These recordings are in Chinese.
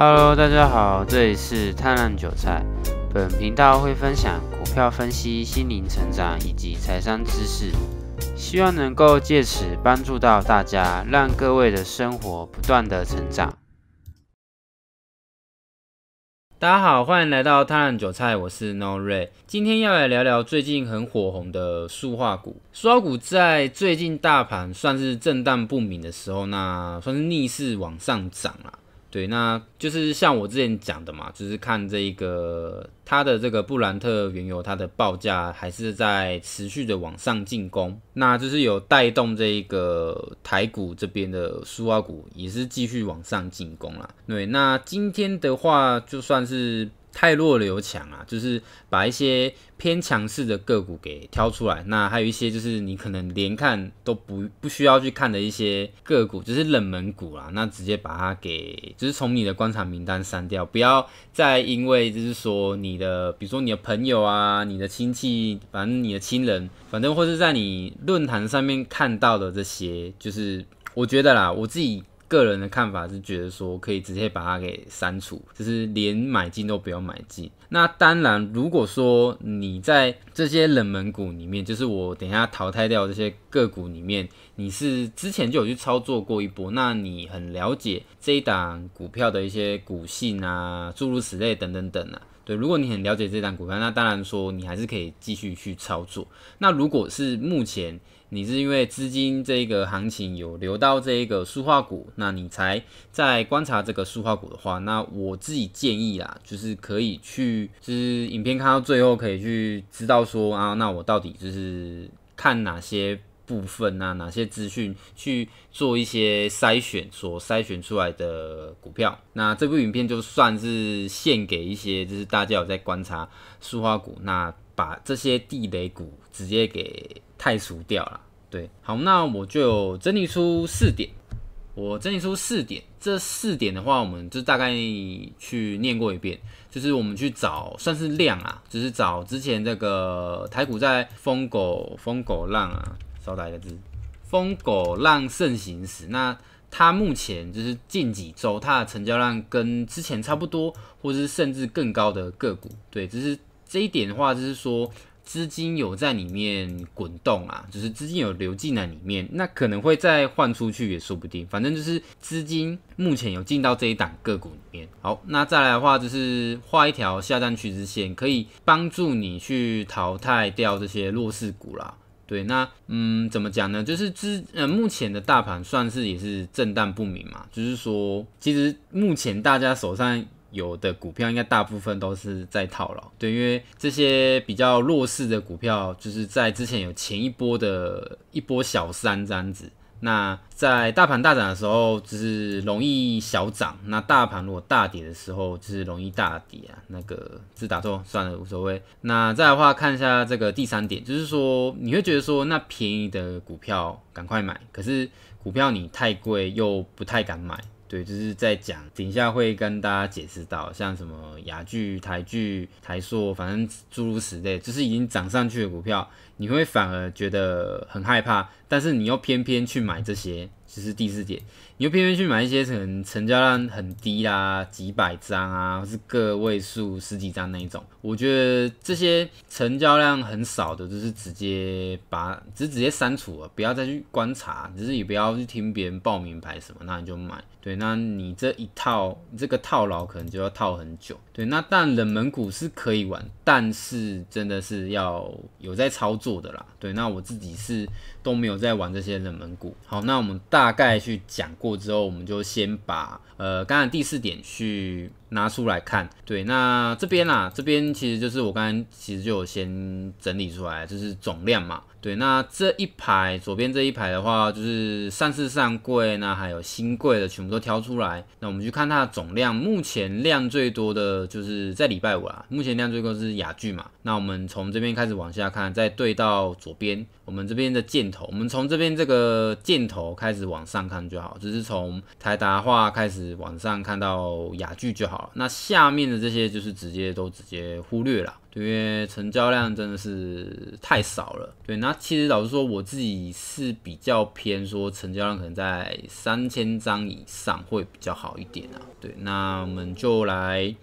Hello，大家好，这里是探浪韭菜。本频道会分享股票分析、心灵成长以及财商知识，希望能够借此帮助到大家，让各位的生活不断的成长。大家好，欢迎来到探浪韭菜，我是 No Ray，今天要来聊聊最近很火红的塑化股。塑化股在最近大盘算是震荡不明的时候，那算是逆势往上涨了。对，那就是像我之前讲的嘛，就是看这一个它的这个布兰特原油，它的报价还是在持续的往上进攻，那就是有带动这一个台股这边的苏阿股也是继续往上进攻了。对，那今天的话就算是。太弱留有强啊，就是把一些偏强势的个股给挑出来。那还有一些就是你可能连看都不不需要去看的一些个股，就是冷门股啦。那直接把它给，就是从你的观察名单删掉，不要再因为就是说你的，比如说你的朋友啊、你的亲戚，反正你的亲人，反正或是在你论坛上面看到的这些，就是我觉得啦，我自己。个人的看法是觉得说，可以直接把它给删除，就是连买进都不要买进。那当然，如果说你在这些冷门股里面，就是我等下淘汰掉这些个股里面，你是之前就有去操作过一波，那你很了解这档股票的一些股性啊，诸如此类等等等啊。对，如果你很了解这档股票，那当然说你还是可以继续去操作。那如果是目前你是因为资金这一个行情有流到这一个塑化股，那你才在观察这个塑化股的话，那我自己建议啦，就是可以去，就是影片看到最后可以去知道说啊，那我到底就是看哪些。部分啊，哪些资讯去做一些筛选，所筛选出来的股票，那这部影片就算是献给一些就是大家有在观察苏花股，那把这些地雷股直接给太熟掉了。对，好，那我就整理出四点，我整理出四点，这四点的话，我们就大概去念过一遍，就是我们去找算是量啊，就是找之前这个台股在疯狗疯狗浪啊。多打一个字，疯狗浪盛行时，那它目前就是近几周它的成交量跟之前差不多，或者是甚至更高的个股，对，只是这一点的话，就是说资金有在里面滚动啊，就是资金有流进来里面，那可能会再换出去也说不定，反正就是资金目前有进到这一档个股里面。好，那再来的话就是画一条下降趋势线，可以帮助你去淘汰掉这些弱势股啦。对，那嗯，怎么讲呢？就是之呃，目前的大盘算是也是震荡不明嘛，就是说，其实目前大家手上有的股票，应该大部分都是在套牢，对，因为这些比较弱势的股票，就是在之前有前一波的一波小三这样子。那在大盘大涨的时候，就是容易小涨；那大盘如果大跌的时候，就是容易大跌啊。那个字打错，算了，无所谓。那再的话，看一下这个第三点，就是说你会觉得说那便宜的股票赶快买，可是股票你太贵又不太敢买。对，就是在讲，等一下会跟大家解释到，像什么雅剧、台剧、台硕，反正诸如此类，就是已经涨上去的股票，你会反而觉得很害怕，但是你又偏偏去买这些，这是第四点。你就偏偏去买一些可能成交量很低啦，几百张啊，或是个位数、十几张那一种，我觉得这些成交量很少的，就是直接把，只是直接删除了，不要再去观察，只是也不要去听别人报名牌什么，那你就买。对，那你这一套，这个套牢可能就要套很久。对，那但冷门股是可以玩，但是真的是要有在操作的啦。对，那我自己是。都没有在玩这些冷门股。好，那我们大概去讲过之后，我们就先把呃，刚刚第四点去拿出来看。对，那这边啦，这边其实就是我刚刚其实就有先整理出来，就是总量嘛。对，那这一排左边这一排的话，就是上市上柜，那还有新柜的全部都挑出来。那我们去看它的总量，目前量最多的就是在礼拜五啊，目前量最多是雅聚嘛。那我们从这边开始往下看，再对到左边，我们这边的箭头，我们从这边这个箭头开始往上看就好，就是从台达话开始往上看到雅聚就好了。那下面的这些就是直接都直接忽略了。因为成交量真的是太少了，对，那其实老实说，我自己是比较偏说成交量可能在三千张以上会比较好一点啊。对，那我们就来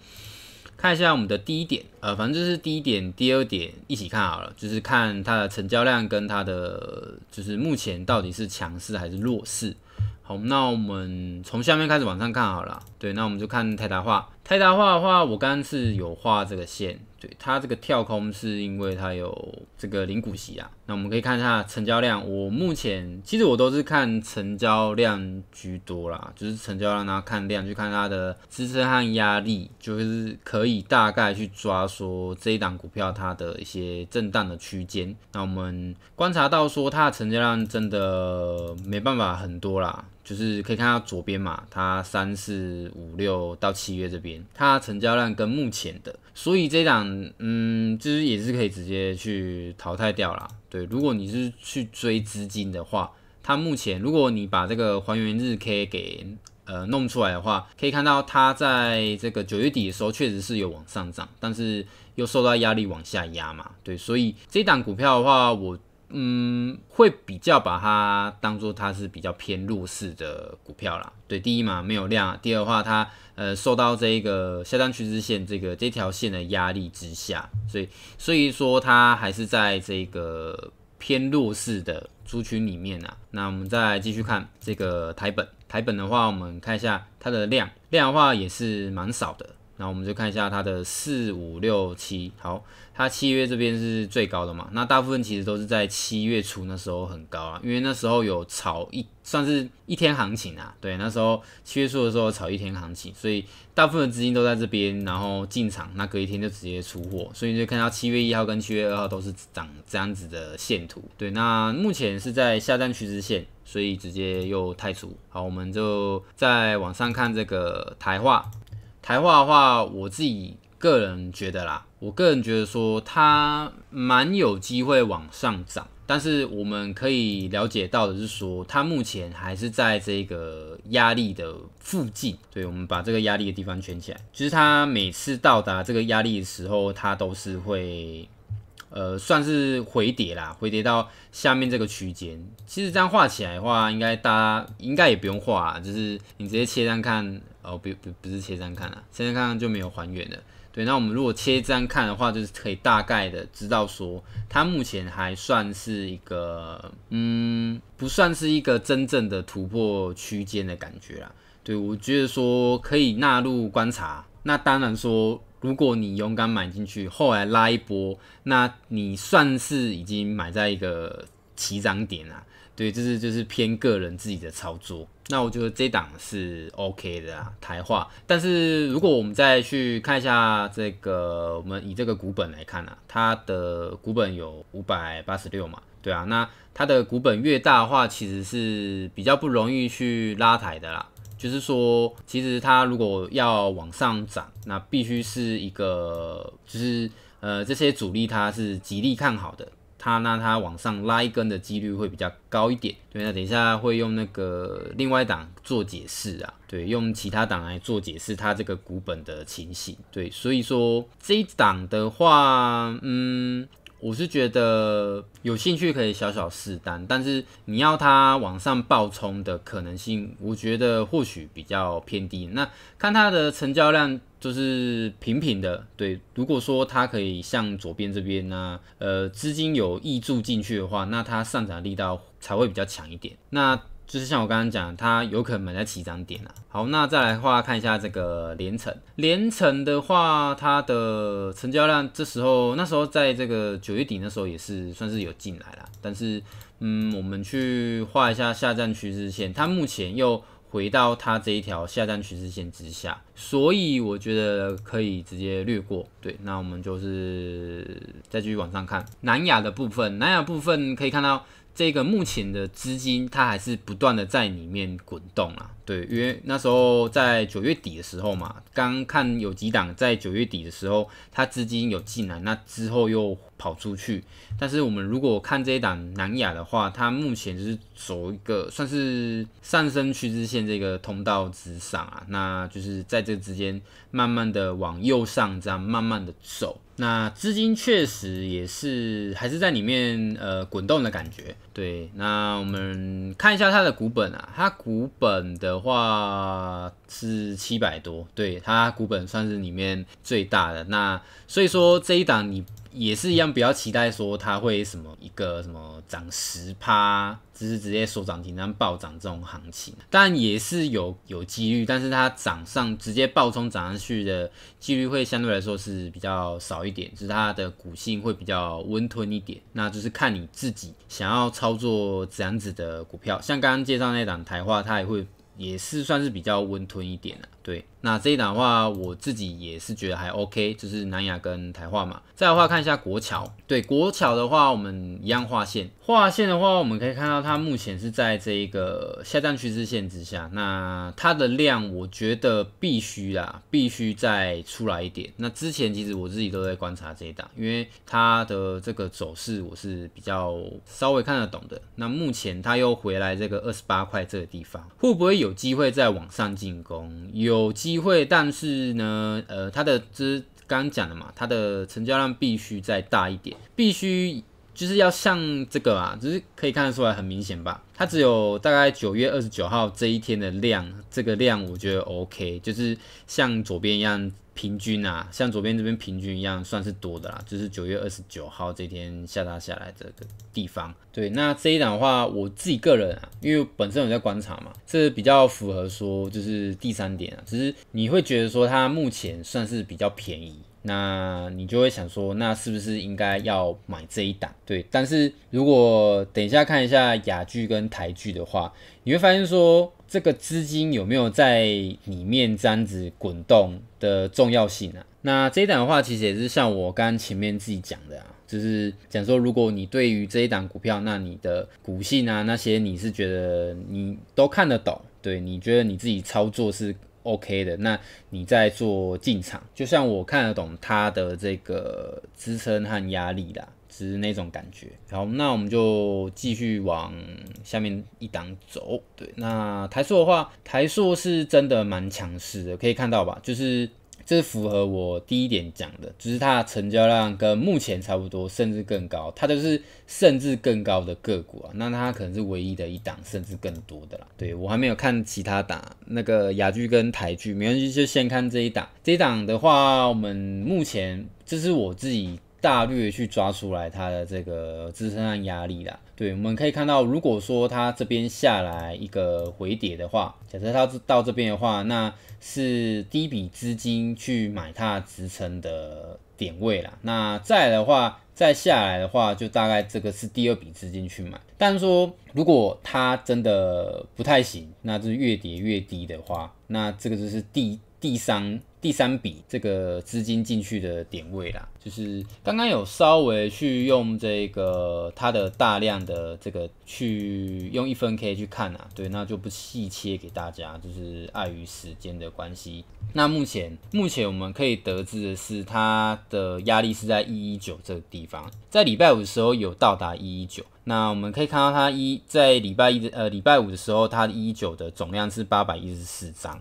看一下我们的第一点，呃，反正就是第一点、第二点一起看好了，就是看它的成交量跟它的就是目前到底是强势还是弱势。好，那我们从下面开始往上看好了，对，那我们就看泰达化，泰达化的话，我刚刚是有画这个线。它这个跳空是因为它有这个零股息啊。那我们可以看一下成交量，我目前其实我都是看成交量居多啦，就是成交量然后看量，去看它的支撑和压力，就是可以大概去抓说这一档股票它的一些震荡的区间。那我们观察到说它的成交量真的没办法很多啦。就是可以看到左边嘛，它三四五六到七月这边，它成交量跟目前的，所以这档嗯，就是也是可以直接去淘汰掉了。对，如果你是去追资金的话，它目前如果你把这个还原日 K 给呃弄出来的话，可以看到它在这个九月底的时候确实是有往上涨，但是又受到压力往下压嘛，对，所以这档股票的话我。嗯，会比较把它当做它是比较偏弱势的股票啦。对，第一嘛没有量，第二话它呃受到这一个下降趋势线这个这条线的压力之下，所以所以说它还是在这个偏弱势的族群里面啊。那我们再继续看这个台本，台本的话我们看一下它的量，量的话也是蛮少的。那我们就看一下它的四五六七，好，它七月这边是最高的嘛？那大部分其实都是在七月初那时候很高啊，因为那时候有炒一，算是一天行情啊，对，那时候七月初的时候炒一天行情，所以大部分资金都在这边，然后进场，那隔一天就直接出货，所以就看到七月一号跟七月二号都是长这样子的线图，对，那目前是在下降趋势线，所以直接又太出，好，我们就再往上看这个台化。台画的话，我自己个人觉得啦，我个人觉得说它蛮有机会往上涨，但是我们可以了解到的是说，它目前还是在这个压力的附近，对，我们把这个压力的地方圈起来。其实它每次到达这个压力的时候，它都是会，呃，算是回跌啦，回跌到下面这个区间。其实这样画起来的话，应该大家应该也不用画，就是你直接切单看。哦，不不不是切站看了，切在看就没有还原的。对，那我们如果切站看的话，就是可以大概的知道说，它目前还算是一个，嗯，不算是一个真正的突破区间的感觉啦。对我觉得说可以纳入观察。那当然说，如果你勇敢买进去，后来拉一波，那你算是已经买在一个。起涨点啊，对，这是就是偏个人自己的操作。那我觉得这档是 OK 的啊，台化。但是如果我们再去看一下这个，我们以这个股本来看啊，它的股本有五百八十六嘛，对啊，那它的股本越大的话，其实是比较不容易去拉抬的啦。就是说，其实它如果要往上涨，那必须是一个，就是呃，这些主力它是极力看好的。它那它往上拉一根的几率会比较高一点，对，那等一下会用那个另外档做解释啊，对，用其他档来做解释它这个股本的情形，对，所以说这一档的话，嗯，我是觉得有兴趣可以小小试单，但是你要它往上爆冲的可能性，我觉得或许比较偏低，那看它的成交量。就是平平的，对。如果说它可以向左边这边呢，呃，资金有挹注进去的话，那它上涨力道才会比较强一点。那就是像我刚刚讲，它有可能在起涨点啊。好，那再来话看一下这个连城，连城的话，它的成交量这时候那时候在这个九月底那时候也是算是有进来了，但是嗯，我们去画一下下站趋势线，它目前又。回到它这一条下降趋势线之下，所以我觉得可以直接略过。对，那我们就是再继续往上看南亚的部分，南亚部分可以看到。这个目前的资金，它还是不断的在里面滚动啊。对，因为那时候在九月底的时候嘛，刚看有几档在九月底的时候，它资金有进来，那之后又跑出去。但是我们如果看这一档南亚的话，它目前是走一个算是上升趋势线这个通道之上啊，那就是在这之间慢慢的往右上这样慢慢的走。那资金确实也是还是在里面呃滚动的感觉，对。那我们看一下它的股本啊，它股本的话是七百多，对，它股本算是里面最大的。那所以说这一档你。也是一样，比较期待说它会什么一个什么涨十趴，只是直接收涨停、然后暴涨这种行情，但也是有有几率，但是它涨上直接暴冲涨上去的几率会相对来说是比较少一点，就是它的股性会比较温吞一点。那就是看你自己想要操作怎样子的股票，像刚刚介绍那档台话，它也会也是算是比较温吞一点的。对，那这一档的话，我自己也是觉得还 OK，就是南亚跟台化嘛。再的话，看一下国桥。对，国桥的话，我们一样划线。划线的话，我们可以看到它目前是在这个下降趋势线之下。那它的量，我觉得必须啦，必须再出来一点。那之前其实我自己都在观察这一档，因为它的这个走势我是比较稍微看得懂的。那目前它又回来这个二十八块这个地方，会不会有机会再往上进攻？有。有机会，但是呢，呃，它的这刚刚讲的嘛，它的成交量必须再大一点，必须就是要像这个啊，就是可以看得出来很明显吧。它只有大概九月二十九号这一天的量，这个量我觉得 O K，就是像左边一样。平均啊，像左边这边平均一样，算是多的啦。就是九月二十九号这天下达下来的地方。对，那这一档的话，我自己个人啊，因为本身我在观察嘛，这比较符合说就是第三点啊。只是你会觉得说它目前算是比较便宜，那你就会想说，那是不是应该要买这一档？对，但是如果等一下看一下雅剧跟台剧的话，你会发现说。这个资金有没有在里面这样子滚动的重要性啊？那这一档的话，其实也是像我刚前面自己讲的啊，就是讲说，如果你对于这一档股票，那你的股性啊那些，你是觉得你都看得懂，对你觉得你自己操作是 OK 的，那你在做进场，就像我看得懂它的这个支撑和压力的。是那种感觉，好，那我们就继续往下面一档走。对，那台硕的话，台硕是真的蛮强势的，可以看到吧？就是这符合我第一点讲的，就是它成交量跟目前差不多，甚至更高。它就是甚至更高的个股啊，那它可能是唯一的一档，甚至更多的啦。对我还没有看其他档，那个雅居跟台剧，没关系，就先看这一档。这一档的话，我们目前这是我自己。大略去抓出来它的这个支撑和压力啦。对，我们可以看到，如果说它这边下来一个回跌的话，假设它到这边的话，那是第一笔资金去买它支撑的点位啦。那再的话，再下来的话，就大概这个是第二笔资金去买。但是说，如果它真的不太行，那就是越跌越低的话，那这个就是第第三。第三笔这个资金进去的点位啦，就是刚刚有稍微去用这个它的大量的这个去用一分 K 去看啊，对，那就不细切给大家，就是碍于时间的关系。那目前目前我们可以得知的是，它的压力是在一一九这个地方，在礼拜五的时候有到达一一九。那我们可以看到它一在礼拜一的呃礼拜五的时候，它一一九的总量是八百一十四张。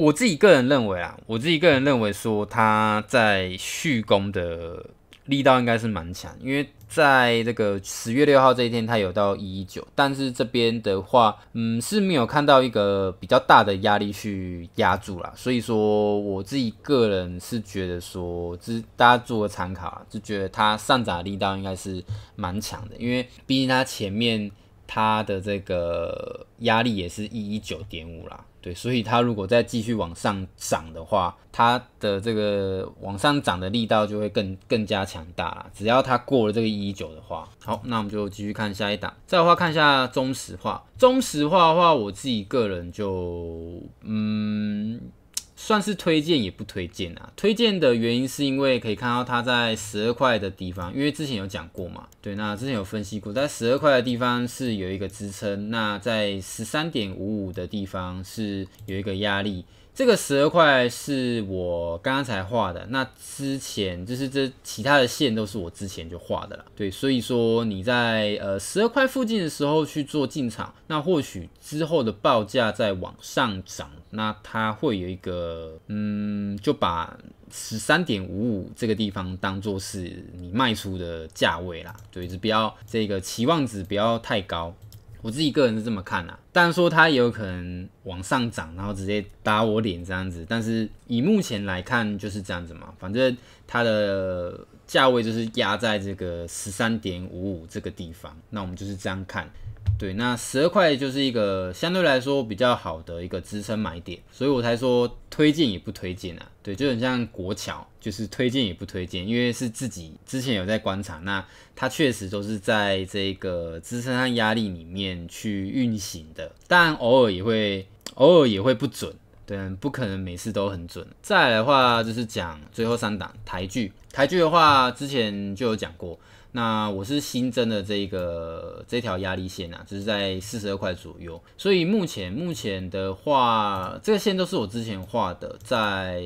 我自己个人认为啊，我自己个人认为说，它在续攻的力道应该是蛮强，因为在这个十月六号这一天，它有到一一九，但是这边的话，嗯，是没有看到一个比较大的压力去压住啦。所以说，我自己个人是觉得说，这大家做个参考啊，就觉得它上涨力道应该是蛮强的，因为毕竟它前面它的这个压力也是一一九点五啦。对，所以它如果再继续往上涨的话，它的这个往上涨的力道就会更更加强大了。只要它过了这个一九的话，好，那我们就继续看下一档。再的话，看一下中石化。中石化的话，我自己个人就，嗯。算是推荐也不推荐啊。推荐的原因是因为可以看到它在十二块的地方，因为之前有讲过嘛，对，那之前有分析过，在十二块的地方是有一个支撑，那在十三点五五的地方是有一个压力。这个十二块是我刚刚才画的，那之前就是这其他的线都是我之前就画的了。对，所以说你在呃十二块附近的时候去做进场，那或许之后的报价再往上涨，那它会有一个嗯，就把十三点五五这个地方当做是你卖出的价位啦。对，就不要这个期望值不要太高。我自己个人是这么看啊，当然说它也有可能往上涨，然后直接打我脸这样子，但是以目前来看就是这样子嘛，反正它的价位就是压在这个十三点五五这个地方，那我们就是这样看。对，那十二块就是一个相对来说比较好的一个支撑买点，所以我才说推荐也不推荐啊。对，就很像国桥，就是推荐也不推荐，因为是自己之前有在观察，那它确实都是在这个支撑和压力里面去运行的，但偶尔也会，偶尔也会不准，对，不可能每次都很准。再来的话就是讲最后三档台剧，台剧的话之前就有讲过。那我是新增的这个这条压力线啊，就是在四十二块左右。所以目前目前的话，这个线都是我之前画的，在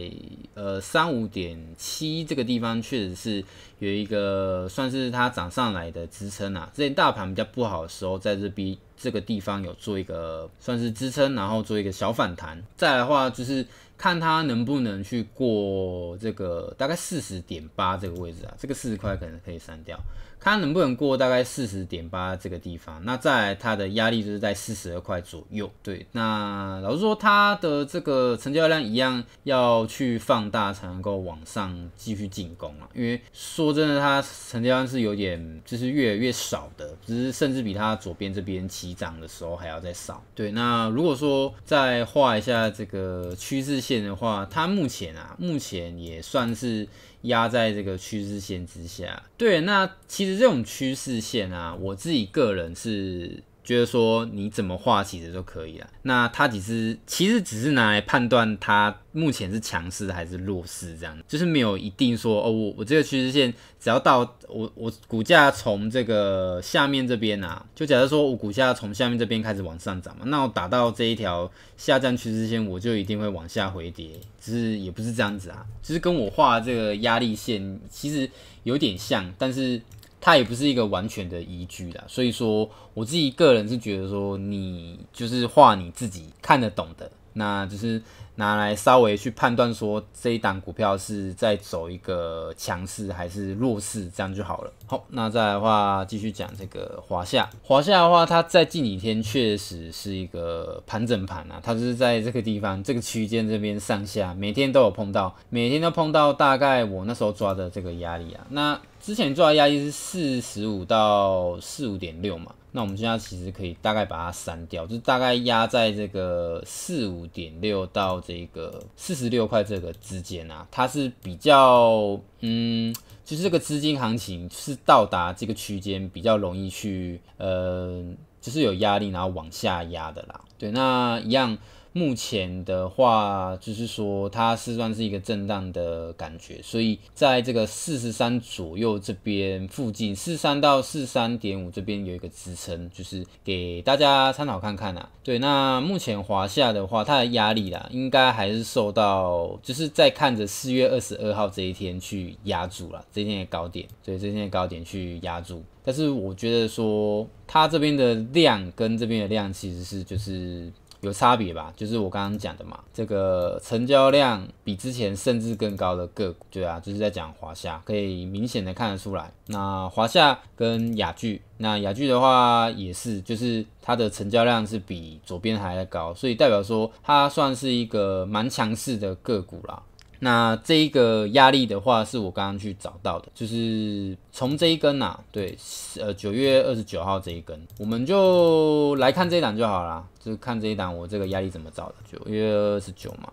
呃三五点七这个地方，确实是有一个算是它涨上来的支撑啊。之前大盘比较不好的时候，在这边这个地方有做一个算是支撑，然后做一个小反弹。再来的话就是。看它能不能去过这个大概四十点八这个位置啊，这个四十块可能可以删掉。它能不能过大概四十点八这个地方？那再来，它的压力就是在四十二块左右。对，那老实说，它的这个成交量一样要去放大才能够往上继续进攻啊。因为说真的，它成交量是有点就是越来越少的，只是甚至比它左边这边起涨的时候还要再少。对，那如果说再画一下这个趋势线的话，它目前啊，目前也算是压在这个趋势线之下。对，那其实。这种趋势线啊，我自己个人是觉得说，你怎么画其实都可以了。那它只是其实只是拿来判断它目前是强势还是弱势这样，就是没有一定说哦，我我这个趋势线只要到我我股价从这个下面这边啊，就假设说我股价从下面这边开始往上涨嘛，那我打到这一条下降趋势线，我就一定会往下回跌。只是也不是这样子啊，就是跟我画这个压力线其实有点像，但是。它也不是一个完全的依据啦，所以说我自己个人是觉得说，你就是画你自己看得懂的，那就是。拿来稍微去判断说这一档股票是在走一个强势还是弱势，这样就好了。好，那再来的话，继续讲这个华夏。华夏的话，它在近几天确实是一个盘整盘啊，它就是在这个地方这个区间这边上下，每天都有碰到，每天都碰到大概我那时候抓的这个压力啊。那之前抓的压力是四十五到四五点六嘛。那我们现在其实可以大概把它删掉，就是大概压在这个四五点六到这个四十六块这个之间啊，它是比较嗯，就是这个资金行情是到达这个区间比较容易去呃，就是有压力然后往下压的啦。对，那一样。目前的话，就是说它是算是一个震荡的感觉，所以在这个四十三左右这边附近，四十三到四三点五这边有一个支撑，就是给大家参考看看啦。对，那目前华夏的话，它的压力啦，应该还是受到，就是在看着四月二十二号这一天去压住了，这一天的高点，所以这一天的高点去压住。但是我觉得说，它这边的量跟这边的量其实是就是。有差别吧，就是我刚刚讲的嘛，这个成交量比之前甚至更高的个股，对啊，就是在讲华夏，可以明显的看得出来。那华夏跟雅巨，那雅巨的话也是，就是它的成交量是比左边还要高，所以代表说它算是一个蛮强势的个股啦。那这一个压力的话，是我刚刚去找到的，就是从这一根呐，对，呃，九月二十九号这一根，我们就来看这一档就好了，就看这一档我这个压力怎么找的，九月二十九嘛。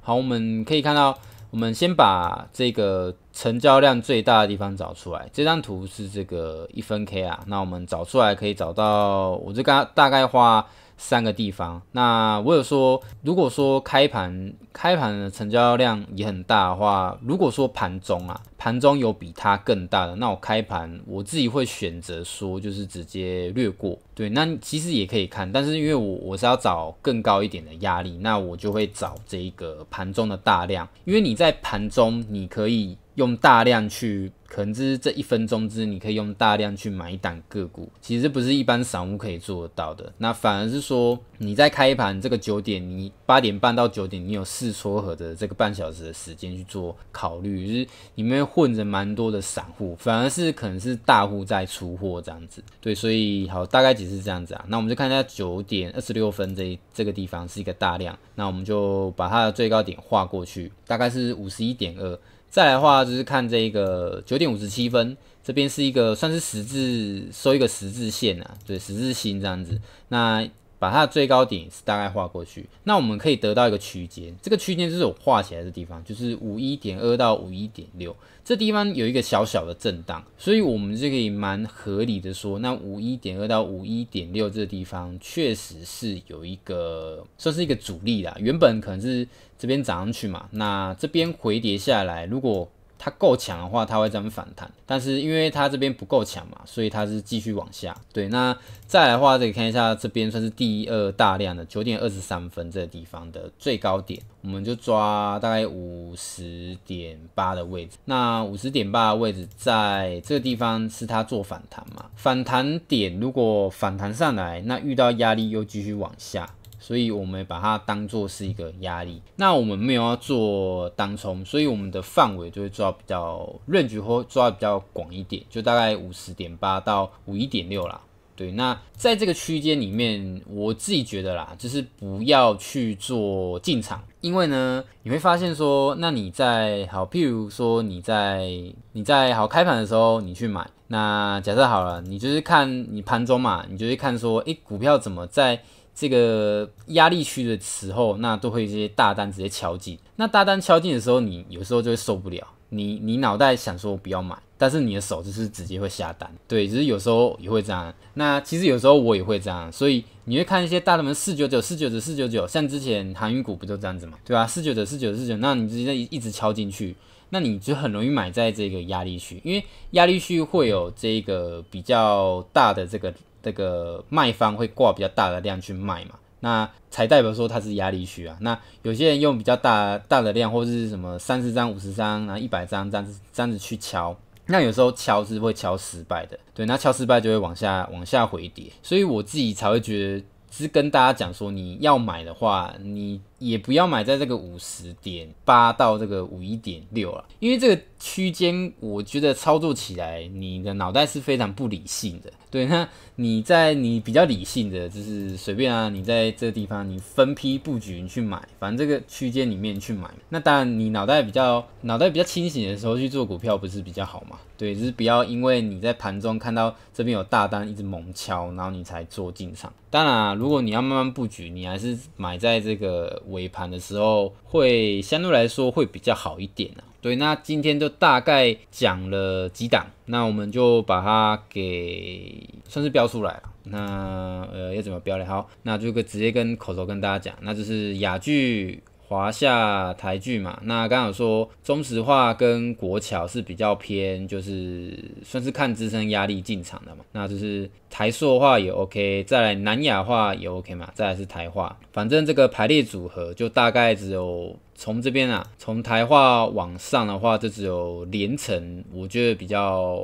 好，我们可以看到，我们先把这个成交量最大的地方找出来，这张图是这个一分 K 啊，那我们找出来可以找到，我就刚大概画。三个地方，那我有说，如果说开盘开盘的成交量也很大的话，如果说盘中啊，盘中有比它更大的，那我开盘我自己会选择说，就是直接略过。对，那其实也可以看，但是因为我我是要找更高一点的压力，那我就会找这一个盘中的大量，因为你在盘中你可以。用大量去，可能就是这一分钟之，你可以用大量去买一档个股，其实不是一般散户可以做得到的。那反而是说，你在开盘这个九点，你八点半到九点，你有试撮合的这个半小时的时间去做考虑，就是里面混着蛮多的散户，反而是可能是大户在出货这样子。对，所以好，大概只是这样子啊。那我们就看一下九点二十六分这这个地方是一个大量，那我们就把它的最高点画过去，大概是五十一点二。再来的话，就是看这个九点五十七分，这边是一个算是十字收一个十字线啊，对，十字星这样子。那把它的最高点是大概画过去，那我们可以得到一个区间，这个区间就是我画起来的地方，就是五一点二到五一点六。这地方有一个小小的震荡，所以我们就可以蛮合理的说，那五一点二到五一点六这地方确实是有一个算是一个阻力啦。原本可能是这边涨上去嘛，那这边回跌下来，如果它够强的话，它会这样反弹，但是因为它这边不够强嘛，所以它是继续往下。对，那再来的话，得看一下这边算是第二大量的九点二十三分这个地方的最高点，我们就抓大概五十点八的位置。那五十点八的位置在这个地方是它做反弹嘛？反弹点如果反弹上来，那遇到压力又继续往下。所以，我们把它当做是一个压力。那我们没有要做当冲，所以我们的范围就会抓比较 r 局或抓比较广一点，就大概五十点八到五一点六啦。对，那在这个区间里面，我自己觉得啦，就是不要去做进场，因为呢，你会发现说，那你在好，譬如说你在你在好开盘的时候你去买，那假设好了，你就是看你盘中嘛，你就是看说，诶，股票怎么在。这个压力区的时候，那都会一些大单直接敲进。那大单敲进的时候，你有时候就会受不了。你你脑袋想说不要买，但是你的手就是直接会下单。对，就是有时候也会这样。那其实有时候我也会这样，所以你会看一些大热门四九九、四九九、四九九，像之前航运股不就这样子嘛？对吧？四九九、四九九、四九九，那你直接一一直敲进去，那你就很容易买在这个压力区，因为压力区会有这个比较大的这个。这个卖方会挂比较大的量去卖嘛，那才代表说它是压力区啊。那有些人用比较大大的量或者是什么三十张、五十张，啊、一百张这样子这样子去敲，那有时候敲是会敲失败的，对，那敲失败就会往下往下回跌，所以我自己才会觉得是跟大家讲说，你要买的话，你。也不要买在这个五十点八到这个五一点六了，因为这个区间我觉得操作起来你的脑袋是非常不理性的。对，那你在你比较理性的，就是随便啊，你在这个地方你分批布局你去买，反正这个区间里面去买。那当然你脑袋比较脑袋比较清醒的时候去做股票不是比较好嘛？对，就是不要因为你在盘中看到这边有大单一直猛敲，然后你才做进场。当然，如果你要慢慢布局，你还是买在这个尾盘的时候会相对来说会比较好一点啊。对，那今天就大概讲了几档，那我们就把它给算是标出来了。那呃，要怎么标嘞？好，那就可以直接跟口头跟大家讲，那就是雅剧、华夏台剧嘛，那刚有说中石化跟国桥是比较偏，就是算是看自身压力进场的嘛。那就是台塑的话也 OK，再来南亚化也 OK 嘛，再来是台化，反正这个排列组合就大概只有从这边啊，从台化往上的话，就只有连城，我觉得比较。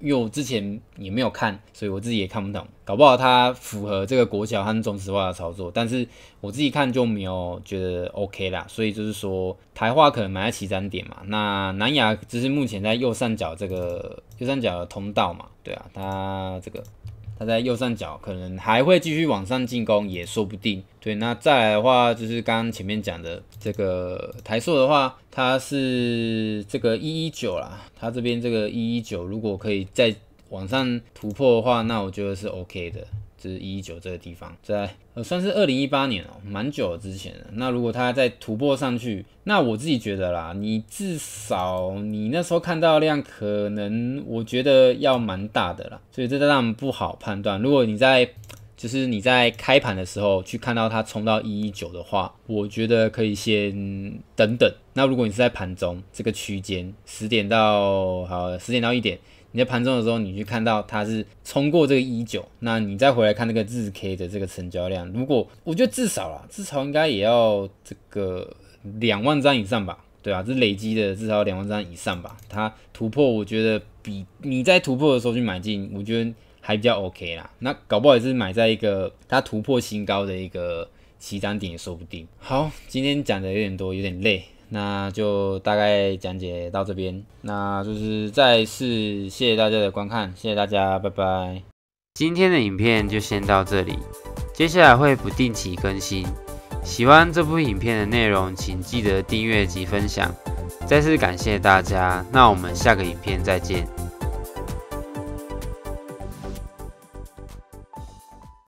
因为我之前也没有看，所以我自己也看不懂。搞不好它符合这个国小和中石化的操作，但是我自己看就没有觉得 OK 啦。所以就是说，台化可能买在起涨点嘛。那南亚只是目前在右上角这个右上角的通道嘛？对啊，它这个。它在右上角，可能还会继续往上进攻，也说不定。对，那再来的话，就是刚刚前面讲的这个台硕的话，它是这个一一九啦，它这边这个一一九，如果可以再往上突破的话，那我觉得是 OK 的。就是一一九这个地方，在呃算是二零一八年哦，蛮久之前了。那如果它再突破上去，那我自己觉得啦，你至少你那时候看到量可能，我觉得要蛮大的啦，所以这都让不好判断。如果你在就是你在开盘的时候去看到它冲到一一九的话，我觉得可以先等等。那如果你是在盘中这个区间十点到好十点到一点。你在盘中的时候，你去看到它是冲过这个一九，那你再回来看那个日 K 的这个成交量，如果我觉得至少啦，至少应该也要这个两万张以上吧，对啊，这累积的至少两万张以上吧，它突破，我觉得比你在突破的时候去买进，我觉得还比较 OK 啦。那搞不好也是买在一个它突破新高的一个起涨点也说不定。好，今天讲的有点多，有点累。那就大概讲解到这边，那就是再次谢谢大家的观看，谢谢大家，拜拜。今天的影片就先到这里，接下来会不定期更新。喜欢这部影片的内容，请记得订阅及分享。再次感谢大家，那我们下个影片再见。